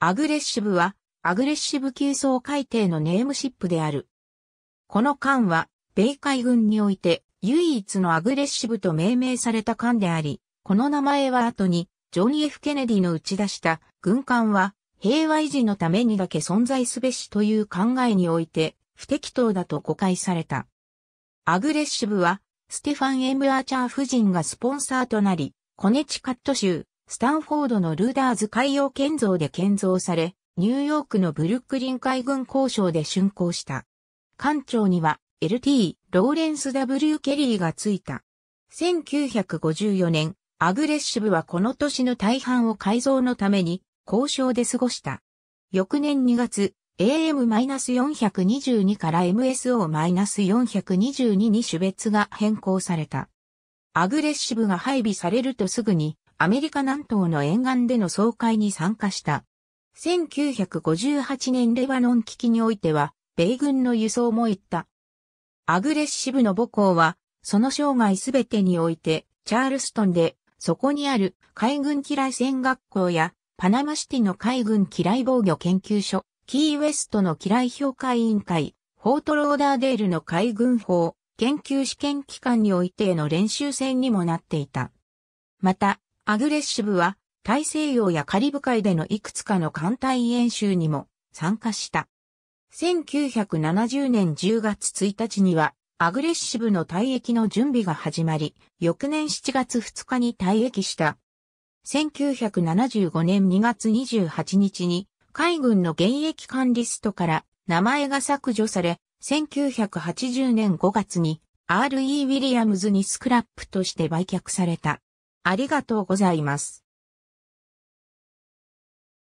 アグレッシブは、アグレッシブ急走海底のネームシップである。この艦は、米海軍において、唯一のアグレッシブと命名された艦であり、この名前は後に、ジョニー・ F・ ケネディの打ち出した軍艦は、平和維持のためにだけ存在すべしという考えにおいて、不適当だと誤解された。アグレッシブは、ステファン・エム・アーチャー夫人がスポンサーとなり、コネチカット州、スタンフォードのルーダーズ海洋建造で建造され、ニューヨークのブルックリン海軍交渉で竣工した。艦長には LT ローレンス W ケリーがついた。1954年、アグレッシブはこの年の大半を改造のために交渉で過ごした。翌年2月、AM-422 から MSO-422 に種別が変更された。アグレッシブが配備されるとすぐにアメリカ南東の沿岸での総会に参加した。1958年レバノン危機においては、米軍の輸送も行った。アグレッシブの母校は、その生涯すべてにおいて、チャールストンで、そこにある海軍機雷戦学校や、パナマシティの海軍機雷防御研究所、キーウエストの機雷評価委員会、フォートローダーデールの海軍法、研究試験機関においての練習戦にもなっていた。また、アグレッシブは大西洋やカリブ海でのいくつかの艦隊演習にも参加した。1970年10月1日にはアグレッシブの退役の準備が始まり、翌年7月2日に退役した。1975年2月28日に海軍の現役艦リストから名前が削除され、1980年5月に R.E. ウィリアムズにスクラップとして売却された。ありがとうございます。